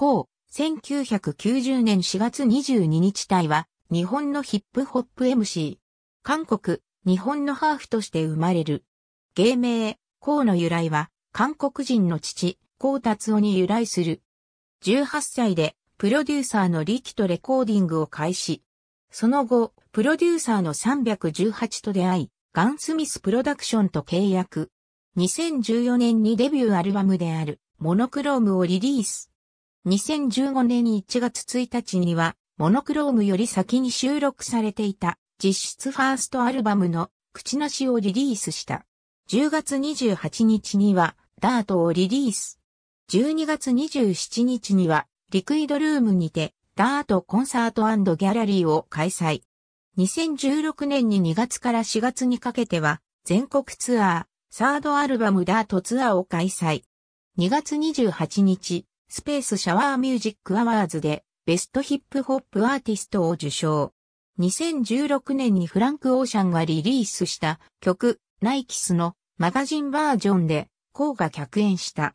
降、1990年4月22日隊は、日本のヒップホップ MC、韓国、日本のハーフとして生まれる。芸名、コウの由来は、韓国人の父、コウ達夫に由来する。18歳で、プロデューサーの力とレコーディングを開始。その後、プロデューサーの318と出会い、ガンスミスプロダクションと契約。2014年にデビューアルバムである、モノクロームをリリース。2015年1月1日には、モノクロームより先に収録されていた、実質ファーストアルバムの、口なしをリリースした。10月28日には、ダートをリリース。12月27日には、リクイドルームにて、ダートコンサートギャラリーを開催。2016年に2月から4月にかけては、全国ツアー、サードアルバムダートツアーを開催。2月28日、スペースシャワーミュージックアワーズでベストヒップホップアーティストを受賞。2016年にフランク・オーシャンがリリースした曲、ナイキスのマガジンバージョンで、コーが客演した。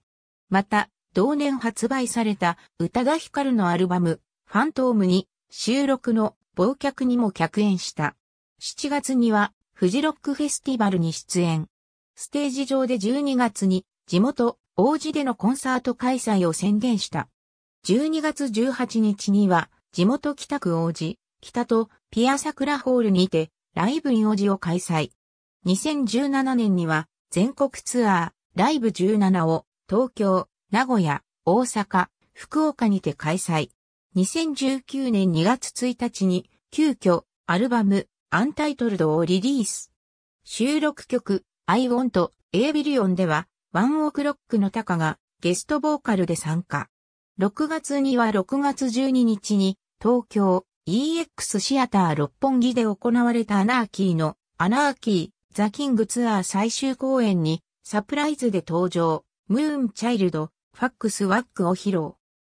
また、同年発売された宇多田るのアルバム、ファントームに収録の忘却にも客演した。7月には、フジロックフェスティバルに出演。ステージ上で12月に地元王子でのコンサート開催を宣言した。12月18日には、地元北区王子、北とピア桜ホールにて、ライブに王子を開催。2017年には、全国ツアー、ライブ17を、東京、名古屋、大阪、福岡にて開催。2019年2月1日に、急遽、アルバム、アンタイトルドをリリース。収録曲、I Want, A Billion では、ワンオクロックのタカがゲストボーカルで参加。6月には6月12日に東京 EX シアター六本木で行われたアナーキーのアナーキーザキングツアー最終公演にサプライズで登場ムーンチャイルドファックスワックを披露。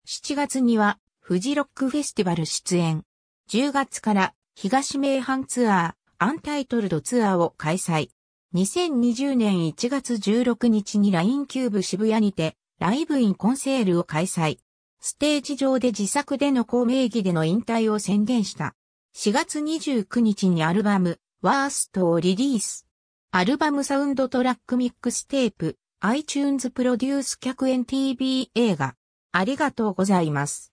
7月にはフジロックフェスティバル出演。10月から東名阪ツアーアンタイトルドツアーを開催。2020年1月16日に LINE キューブ渋谷にて、ライブインコンセールを開催。ステージ上で自作での公名義での引退を宣言した。4月29日にアルバム、ワーストをリリース。アルバムサウンドトラックミックステープ、iTunes プロデュース客演 TV 映画。ありがとうございます。